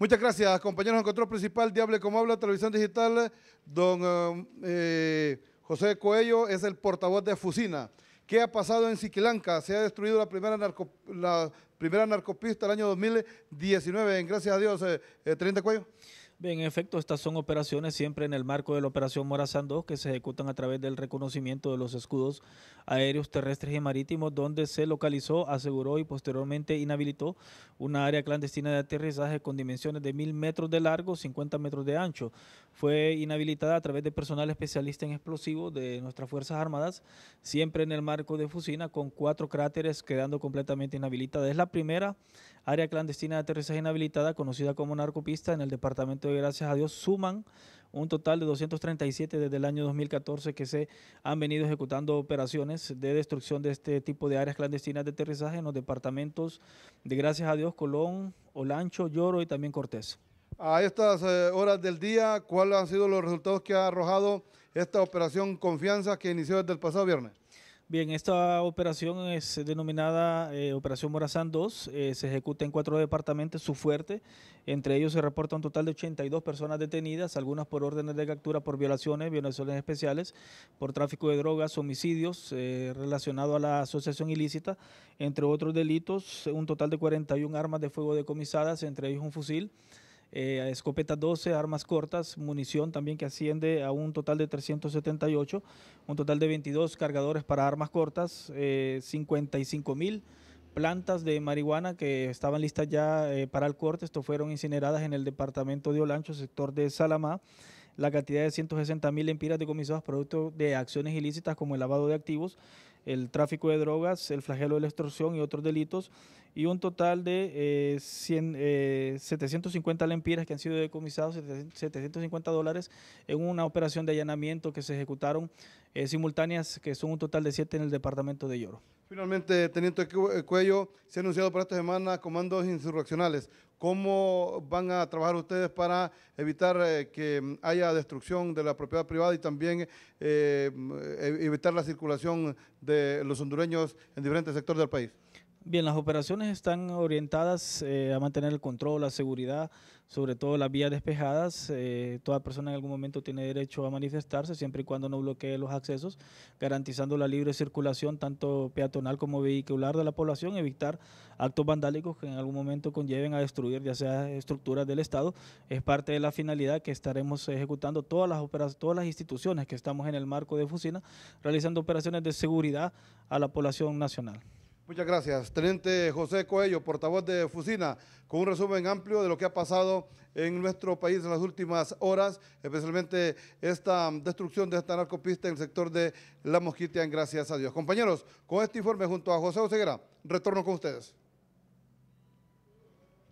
Muchas gracias, compañeros en control principal diable Como Habla, Televisión Digital. Don eh, eh, José Coello es el portavoz de Fusina. ¿Qué ha pasado en Siquilanca? Se ha destruido la primera, narco, la primera narcopista del año 2019. gracias a Dios, eh, eh Bien, en efecto, estas son operaciones siempre en el marco de la operación Morazán 2 que se ejecutan a través del reconocimiento de los escudos aéreos terrestres y marítimos, donde se localizó, aseguró y posteriormente inhabilitó una área clandestina de aterrizaje con dimensiones de mil metros de largo, 50 metros de ancho. Fue inhabilitada a través de personal especialista en explosivos de nuestras Fuerzas Armadas, siempre en el marco de Fusina, con cuatro cráteres quedando completamente inhabilitada. Es la primera área clandestina de aterrizaje inhabilitada, conocida como narcopista, en el departamento de Gracias a Dios, suman un total de 237 desde el año 2014 que se han venido ejecutando operaciones de destrucción de este tipo de áreas clandestinas de aterrizaje en los departamentos de, gracias a Dios, Colón, Olancho, Lloro y también Cortés. A estas eh, horas del día, ¿cuáles han sido los resultados que ha arrojado esta operación Confianza que inició desde el pasado viernes? Bien, esta operación es denominada eh, Operación Morazán 2, eh, se ejecuta en cuatro departamentos, su fuerte, entre ellos se reporta un total de 82 personas detenidas, algunas por órdenes de captura por violaciones, violaciones especiales, por tráfico de drogas, homicidios eh, relacionado relacionados a la asociación ilícita, entre otros delitos, un total de 41 armas de fuego decomisadas, entre ellos un fusil. Eh, escopeta 12, armas cortas, munición también que asciende a un total de 378, un total de 22 cargadores para armas cortas, 55 eh, mil plantas de marihuana que estaban listas ya eh, para el corte, esto fueron incineradas en el departamento de Olancho, sector de Salamá. La cantidad de 160 mil empiras decomisadas producto de acciones ilícitas como el lavado de activos, el tráfico de drogas, el flagelo de la extorsión y otros delitos, y un total de 750 eh, eh, lempiras que han sido decomisados, 750 dólares, en una operación de allanamiento que se ejecutaron eh, simultáneas, que son un total de 7 en el departamento de Lloro. Finalmente, Teniente Cuello, se ha anunciado para esta semana comandos insurreccionales. ¿Cómo van a trabajar ustedes para evitar que mm, haya destrucción de la propiedad privada y también mm, evitar la circulación de los hondureños en diferentes sectores del país? Bien, las operaciones están orientadas eh, a mantener el control, la seguridad, sobre todo las vías despejadas. Eh, toda persona en algún momento tiene derecho a manifestarse siempre y cuando no bloquee los accesos, garantizando la libre circulación tanto peatonal como vehicular de la población, evitar actos vandálicos que en algún momento conlleven a destruir ya sea estructuras del Estado. Es parte de la finalidad que estaremos ejecutando todas las, todas las instituciones que estamos en el marco de Fusina, realizando operaciones de seguridad a la población nacional. Muchas gracias. Teniente José Coello, portavoz de Fusina, con un resumen amplio de lo que ha pasado en nuestro país en las últimas horas, especialmente esta destrucción de esta narcopista en el sector de La Mosquitia, en gracias a Dios. Compañeros, con este informe junto a José Oseguera, retorno con ustedes.